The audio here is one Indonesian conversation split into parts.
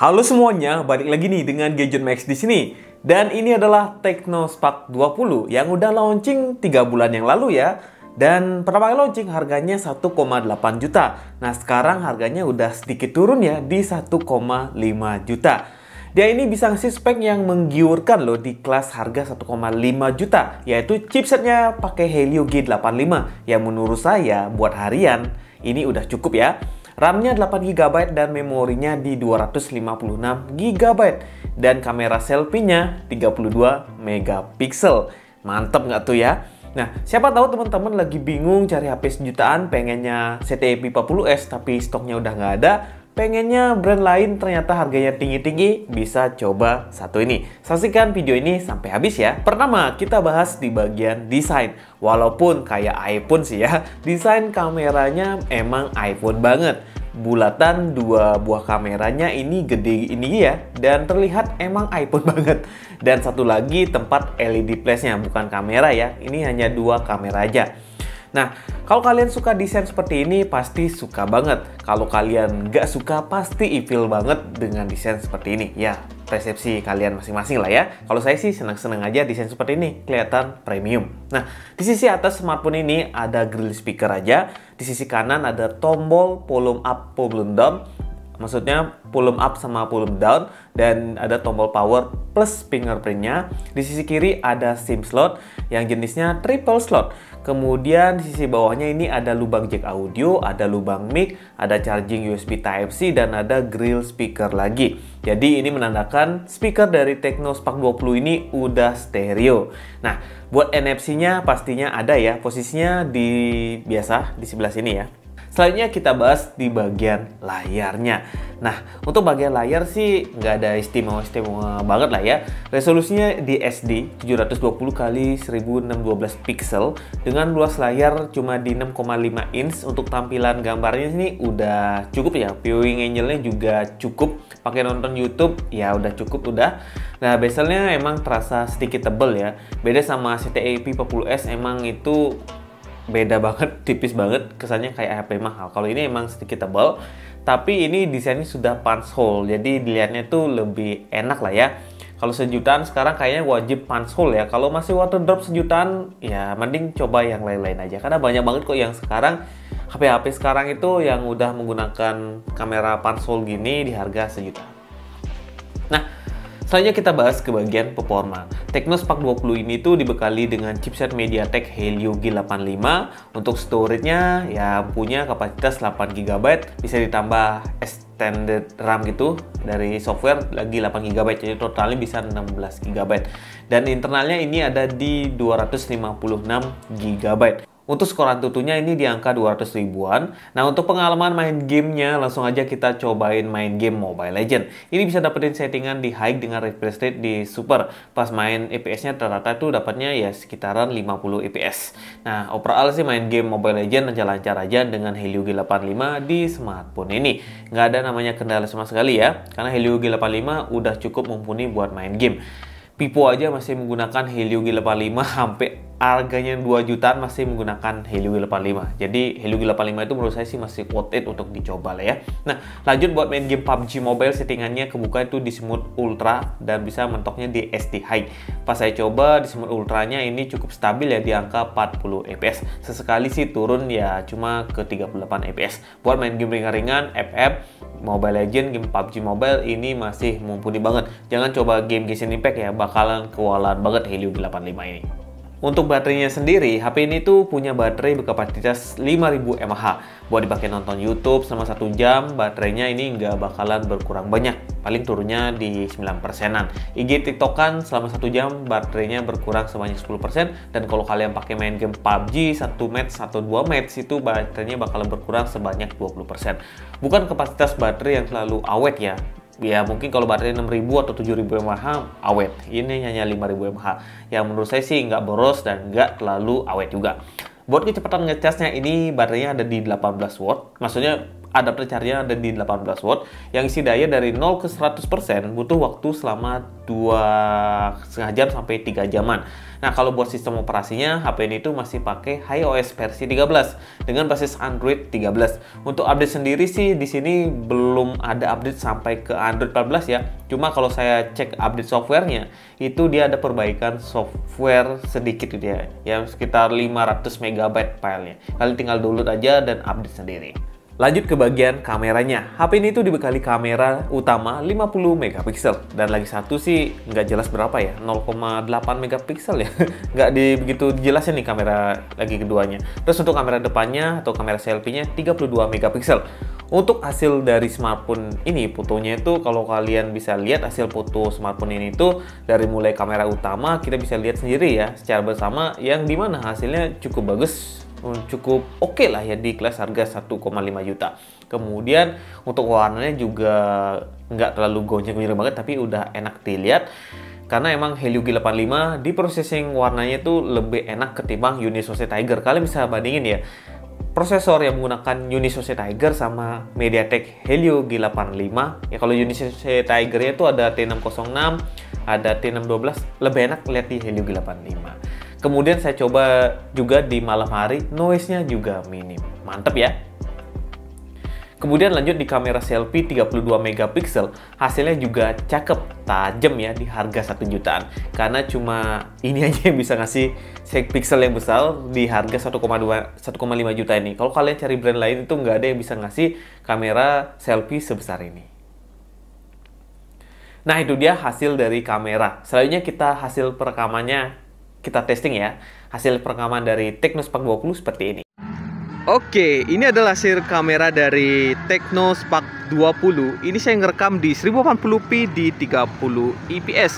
Halo semuanya, balik lagi nih dengan Gadget Max di sini. Dan ini adalah Spark 20 yang udah launching 3 bulan yang lalu ya. Dan pertama kali launching harganya 1,8 juta. Nah sekarang harganya udah sedikit turun ya di 1,5 juta. Dia ini bisa ngasih spek yang menggiurkan loh di kelas harga 1,5 juta, yaitu chipsetnya pakai Helio G85 yang menurut saya buat harian ini udah cukup ya. RAM-nya 8GB dan memorinya di 256GB dan kamera selfie-nya 32 megapiksel. mantep nggak tuh ya? Nah, siapa tahu teman-teman lagi bingung cari HP sejutaan, pengennya CTP e 40 s tapi stoknya udah nggak ada, pengennya brand lain ternyata harganya tinggi-tinggi, bisa coba satu ini. Saksikan video ini sampai habis ya. Pertama, kita bahas di bagian desain. Walaupun kayak iPhone sih ya, desain kameranya emang iPhone banget bulatan, dua buah kameranya ini gede ini ya dan terlihat emang iPhone banget. Dan satu lagi tempat LED flashnya bukan kamera ya, ini hanya dua kamera aja. Nah, kalau kalian suka desain seperti ini, pasti suka banget. Kalau kalian nggak suka, pasti evil banget dengan desain seperti ini. Ya, persepsi kalian masing-masing lah ya. Kalau saya sih seneng-seneng aja desain seperti ini, kelihatan premium. Nah, di sisi atas smartphone ini ada grill speaker aja, di sisi kanan ada tombol volume up, volume down, maksudnya volume up sama volume down dan ada tombol power plus fingerprintnya di sisi kiri ada SIM slot yang jenisnya triple slot Kemudian sisi bawahnya ini ada lubang jack audio, ada lubang mic, ada charging USB Type-C dan ada grill speaker lagi. Jadi ini menandakan speaker dari Tecno Spark 20 ini udah stereo. Nah, buat NFC-nya pastinya ada ya, posisinya di biasa di sebelah sini ya. Selanjutnya kita bahas di bagian layarnya. Nah, untuk bagian layar sih nggak ada istimewa-istimewa banget lah ya. Resolusinya di SD 720 kali 1612 pixel dengan luas layar cuma di 6,5 inch untuk tampilan gambarnya ini udah cukup ya. Viewing angle-nya juga cukup. Pakai nonton YouTube ya udah cukup udah. Nah, bezelnya emang terasa sedikit tebel ya. Beda sama CTAP 40S emang itu beda banget, tipis banget, kesannya kayak HP mahal. Kalau ini emang sedikit tebal, tapi ini desainnya sudah punch hole, jadi dilihatnya tuh lebih enak lah ya. Kalau sejutaan sekarang kayaknya wajib punch hole ya. Kalau masih water drop sejutaan, ya mending coba yang lain-lain aja. Karena banyak banget kok yang sekarang HP-HP sekarang itu yang udah menggunakan kamera punch hole gini di harga sejuta. Nah, Selanjutnya kita bahas ke bagian performa. Tecno Spark 20 ini tuh dibekali dengan chipset MediaTek Helio G85. Untuk storage-nya ya punya kapasitas 8 GB, bisa ditambah extended RAM gitu dari software lagi 8 GB jadi totalnya bisa 16 GB. Dan internalnya ini ada di 256 GB. Untuk skor tutunya ini di angka 200 ribuan. Nah untuk pengalaman main gamenya langsung aja kita cobain main game Mobile Legend. Ini bisa dapetin settingan di high dengan refresh rate di super. Pas main FPS-nya rata-rata itu dapatnya ya sekitaran 50 FPS. Nah overall sih main game Mobile Legend lancar-lancar aja dengan Helio G85 di smartphone ini. Nggak ada namanya kendala sama sekali ya, karena Helio G85 udah cukup mumpuni buat main game. Pipo aja masih menggunakan Helio G85 sampai harganya 2 jutaan masih menggunakan Helio G85. Jadi Helio G85 itu menurut saya sih masih worth it untuk dicoba lah ya. Nah, lanjut buat main game PUBG Mobile settingannya kebuka itu di smooth ultra dan bisa mentoknya di SD high. Pas saya coba di smooth ultranya ini cukup stabil ya di angka 40 fps. Sesekali sih turun ya cuma ke 38 fps. Buat main game ringan-ringan, FF, Mobile Legend, game PUBG Mobile ini masih mumpuni banget. Jangan coba game Genshin Impact ya, bakalan kewalahan banget Helio G85 ini. Untuk baterainya sendiri, HP ini tuh punya baterai berkapasitas 5000 mAh. Buat dipakai nonton YouTube selama satu jam, baterainya ini nggak bakalan berkurang banyak. Paling turunnya di 9 persenan. IG TikTokan selama satu jam, baterainya berkurang sebanyak 10 persen. Dan kalau kalian pakai main game PUBG, 1 match atau 2 match, itu baterainya bakalan berkurang sebanyak 20 persen. Bukan kapasitas baterai yang selalu awet ya, ya mungkin kalau baterainya 6000 atau 7000 mAh awet ini hanya 5000 mAh yang menurut saya sih nggak boros dan nggak terlalu awet juga buat kecepatan ngecasnya ini baterainya ada di 18 watt maksudnya adapter charger ada di 18 watt yang isi daya dari 0 ke 100% butuh waktu selama 2 setengah jam sampai 3 jaman nah kalau buat sistem operasinya HP ini tuh masih pakai iOS versi 13 dengan basis Android 13 untuk update sendiri sih di sini belum ada update sampai ke Android 14 ya cuma kalau saya cek update softwarenya itu dia ada perbaikan software sedikit gitu ya ya sekitar 500 MB filenya kalian tinggal download aja dan update sendiri Lanjut ke bagian kameranya. HP ini tuh dibekali kamera utama 50 megapiksel dan lagi satu sih nggak jelas berapa ya, 0,8 megapiksel ya. Nggak di begitu jelasnya nih kamera lagi keduanya. Terus untuk kamera depannya atau kamera selfie-nya 32 megapiksel. Untuk hasil dari smartphone ini fotonya itu kalau kalian bisa lihat hasil foto smartphone ini itu dari mulai kamera utama kita bisa lihat sendiri ya secara bersama yang dimana hasilnya cukup bagus Oh, cukup oke okay lah ya di kelas harga 1,5 juta. Kemudian untuk warnanya juga nggak terlalu gonjang mirip banget tapi udah enak dilihat karena emang Helio G85 di processing warnanya itu lebih enak ketimbang Unisoce Tiger. Kalian bisa bandingin ya prosesor yang menggunakan Unisoce Tiger sama MediaTek Helio G85 ya kalau Unisoce Tiger itu ada T606 ada T612 lebih enak lihat di Helio G85 Kemudian saya coba juga di malam hari, noise-nya juga minim. Mantep ya. Kemudian lanjut di kamera selfie 32 megapiksel, hasilnya juga cakep, tajam ya di harga 1 jutaan. Karena cuma ini aja yang bisa ngasih pixel yang besar di harga 1,2 1,5 juta ini. Kalau kalian cari brand lain itu nggak ada yang bisa ngasih kamera selfie sebesar ini. Nah itu dia hasil dari kamera. Selanjutnya kita hasil perekamannya kita testing ya hasil perekaman dari Tecno Spark 20 seperti ini. Oke, ini adalah hasil kamera dari Tecno Spark 20. Ini saya ngerekam di 1080p di 30 fps.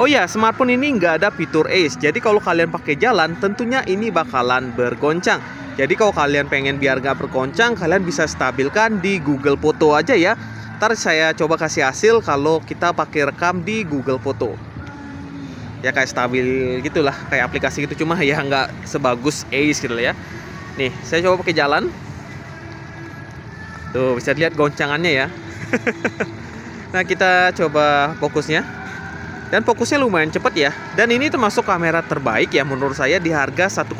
Oh ya, smartphone ini nggak ada fitur Ace. Jadi kalau kalian pakai jalan, tentunya ini bakalan bergoncang. Jadi kalau kalian pengen biar nggak bergoncang, kalian bisa stabilkan di Google Foto aja ya. Ntar saya coba kasih hasil kalau kita pakai rekam di Google Foto ya kayak stabil gitulah kayak aplikasi gitu cuma ya nggak sebagus Ace gitu ya nih saya coba pakai jalan tuh bisa lihat goncangannya ya nah kita coba fokusnya dan fokusnya lumayan cepet ya dan ini termasuk kamera terbaik ya menurut saya di harga 1,5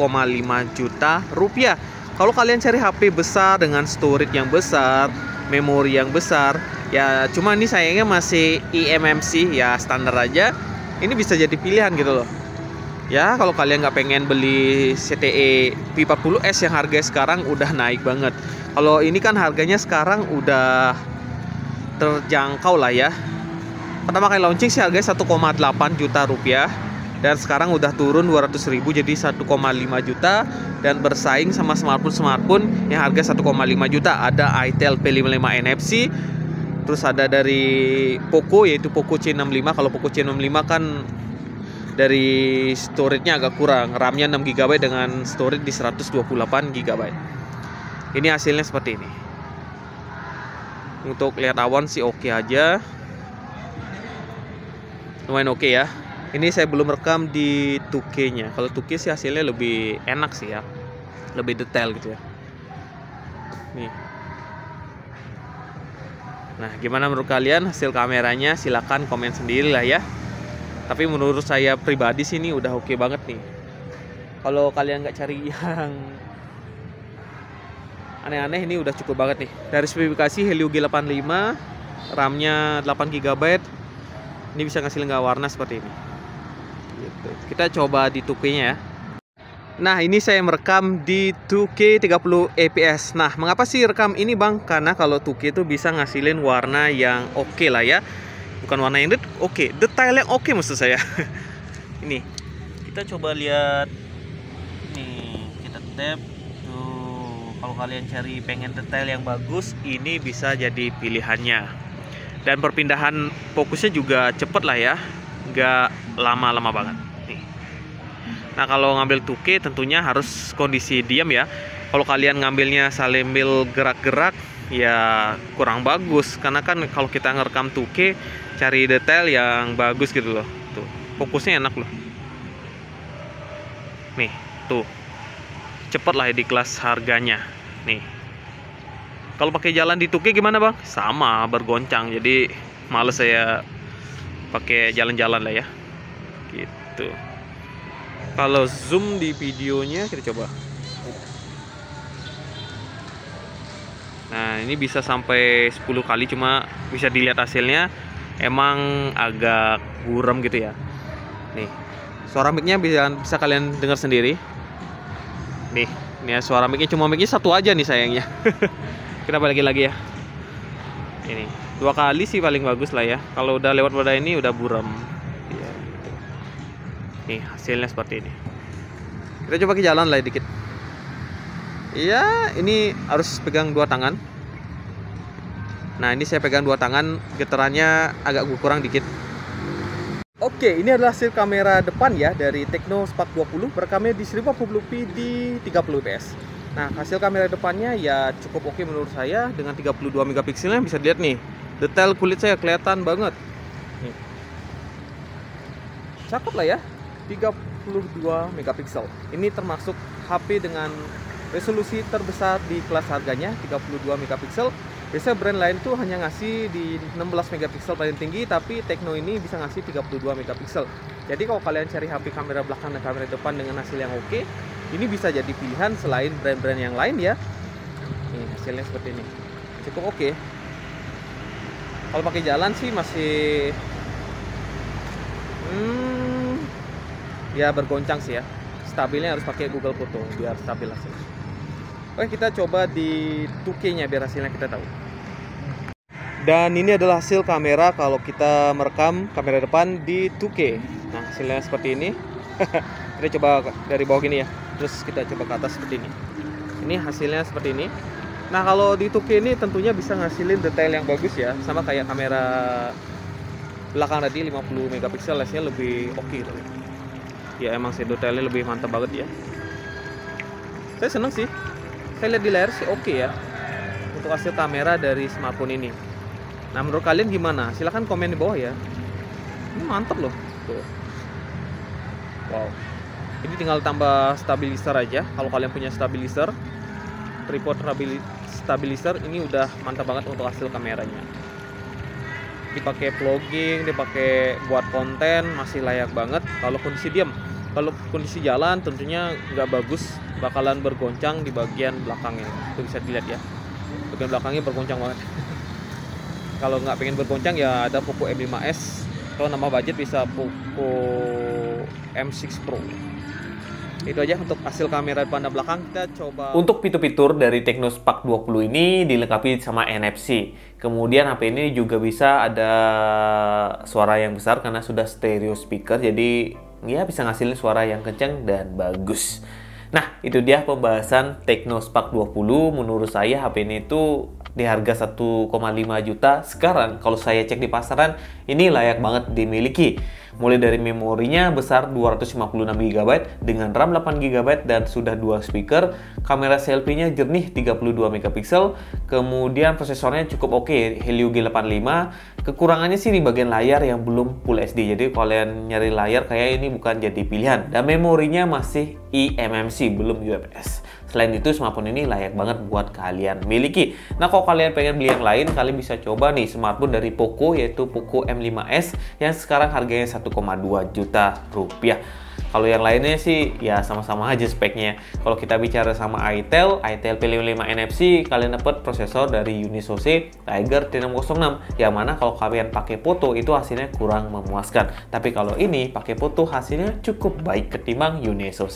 juta rupiah kalau kalian cari HP besar dengan storage yang besar memori yang besar ya cuma ini sayangnya masih IMMC ya standar aja ini bisa jadi pilihan gitu loh ya kalau kalian nggak pengen beli CTE P40S yang harga sekarang udah naik banget kalau ini kan harganya sekarang udah terjangkau lah ya pertama kali launching sih harganya 1,8 juta rupiah dan sekarang udah turun 200 ribu jadi 1,5 juta dan bersaing sama smartphone-smartphone yang harga 1,5 juta ada itel P55 NFC terus ada dari Poco yaitu Poco C65 kalau Poco C65 kan dari storage-nya agak kurang RAM-nya 6 GB dengan storage di 128 GB ini hasilnya seperti ini untuk lihat awan sih oke okay aja lumayan oke okay ya ini saya belum rekam di 2K nya kalau 2K sih hasilnya lebih enak sih ya lebih detail gitu ya nih Nah, gimana menurut kalian hasil kameranya? Silahkan komen sendiri lah ya. Tapi menurut saya pribadi sih ini udah oke okay banget nih. Kalau kalian nggak cari yang aneh-aneh ini udah cukup banget nih. Dari spesifikasi Helio G85, RAM-nya 8 GB. Ini bisa ngasih nggak warna seperti ini. Gitu. Kita coba di tukinya ya. Nah, ini saya merekam di 2K 30 fps. Nah, mengapa sih rekam ini, Bang? Karena kalau 2K itu bisa ngasilin warna yang oke okay lah ya. Bukan warna yang oke, okay. detail yang oke okay, maksud saya. ini. Kita coba lihat Ini kita tap tuh. Kalau kalian cari pengen detail yang bagus, ini bisa jadi pilihannya. Dan perpindahan fokusnya juga cepet lah ya. Nggak lama-lama banget. Nah kalau ngambil tuke tentunya harus kondisi diam ya. Kalau kalian ngambilnya sambil gerak-gerak ya kurang bagus karena kan kalau kita ngerekam tuke cari detail yang bagus gitu loh. Tuh, fokusnya enak loh. Nih, tuh. Cepet lah ya di kelas harganya. Nih. Kalau pakai jalan di tuke gimana, Bang? Sama, bergoncang. Jadi males saya pakai jalan-jalan lah ya. Gitu kalau zoom di videonya kita coba nah ini bisa sampai 10 kali cuma bisa dilihat hasilnya emang agak buram gitu ya nih suara micnya bisa, bisa kalian dengar sendiri nih ini ya suara micnya cuma micnya satu aja nih sayangnya kita balikin lagi ya ini dua kali sih paling bagus lah ya kalau udah lewat pada ini udah buram nih hasilnya seperti ini kita coba ke jalan lah dikit iya ini harus pegang dua tangan nah ini saya pegang dua tangan getarannya agak kurang dikit Oke, ini adalah hasil kamera depan ya dari Tecno Spark 20 berakamnya di 1080p di 30 fps. Nah, hasil kamera depannya ya cukup oke menurut saya dengan 32 megapikselnya bisa dilihat nih. Detail kulit saya kelihatan banget. Cakep lah ya. 32 megapiksel. Ini termasuk HP dengan resolusi terbesar di kelas harganya 32 megapiksel. Biasanya brand lain tuh hanya ngasih di 16 megapiksel paling tinggi, tapi Tekno ini bisa ngasih 32 megapiksel. Jadi kalau kalian cari HP kamera belakang dan kamera depan dengan hasil yang oke, ini bisa jadi pilihan selain brand-brand yang lain ya. Ini hasilnya seperti ini. Cukup oke. Kalau pakai jalan sih masih ya bergoncang sih ya stabilnya harus pakai Google Foto biar stabil hasilnya oke kita coba di 2K nya biar hasilnya kita tahu dan ini adalah hasil kamera kalau kita merekam kamera depan di 2K nah hasilnya seperti ini kita coba dari bawah gini ya terus kita coba ke atas seperti ini ini hasilnya seperti ini nah kalau di 2K ini tentunya bisa ngasilin detail yang bagus ya sama kayak kamera belakang tadi 50 megapiksel hasilnya lebih oke okay gitu ya emang sih detailnya lebih mantap banget ya saya seneng sih saya lihat di layar sih oke okay ya untuk hasil kamera dari smartphone ini nah menurut kalian gimana silahkan komen di bawah ya ini mantap loh tuh wow ini tinggal tambah stabilizer aja kalau kalian punya stabilizer tripod stabilizer ini udah mantap banget untuk hasil kameranya dipakai vlogging dipakai buat konten masih layak banget kalau kondisi diam kalau kondisi jalan tentunya nggak bagus bakalan bergoncang di bagian belakangnya. itu bisa dilihat ya bagian belakangnya bergoncang banget kalau nggak pengen bergoncang ya ada Poco M5s kalau nama budget bisa Poco M6 Pro itu aja untuk hasil kamera depan dan belakang kita coba untuk fitur-fitur dari Tecno Spark 20 ini dilengkapi sama NFC kemudian HP ini juga bisa ada suara yang besar karena sudah stereo speaker jadi ya bisa ngasilin suara yang kenceng dan bagus. Nah, itu dia pembahasan Spark 20. Menurut saya HP ini itu di harga 1,5 juta sekarang kalau saya cek di pasaran ini layak banget dimiliki. Mulai dari memorinya besar 256GB dengan RAM 8GB dan sudah dua speaker, kamera selfie-nya jernih 32MP, kemudian prosesornya cukup oke okay, Helio G85. Kekurangannya sih di bagian layar yang belum Full sd Jadi kalian nyari layar kayak ini bukan jadi pilihan. Dan memorinya masih eMMC belum UFS. Selain itu, smartphone ini layak banget buat kalian miliki. Nah, kalau kalian pengen beli yang lain, kalian bisa coba nih smartphone dari Poco yaitu Poco M5s yang sekarang harganya 1,2 juta rupiah. Kalau yang lainnya sih ya sama-sama aja speknya. Kalau kita bicara sama iTel, iTel P55 NFC kalian dapat prosesor dari Unisoc Tiger T606 yang mana kalau kalian pakai foto itu hasilnya kurang memuaskan. Tapi kalau ini pakai foto hasilnya cukup baik ketimbang Unisoc.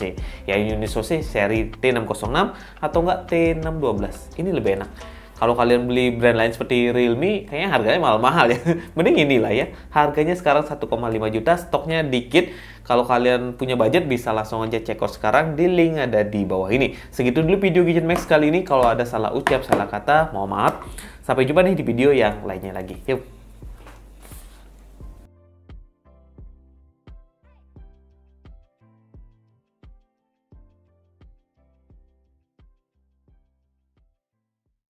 Ya Unisoc seri T606 atau enggak T612. Ini lebih enak. Kalau kalian beli brand lain seperti Realme, kayaknya harganya mahal-mahal ya. Mending inilah ya. Harganya sekarang 1,5 juta, stoknya dikit. Kalau kalian punya budget bisa langsung aja check out sekarang di link ada di bawah ini. Segitu dulu video Gadget Max kali ini. Kalau ada salah ucap, salah kata, mohon maaf. Sampai jumpa nih di video yang lainnya lagi. Yuk.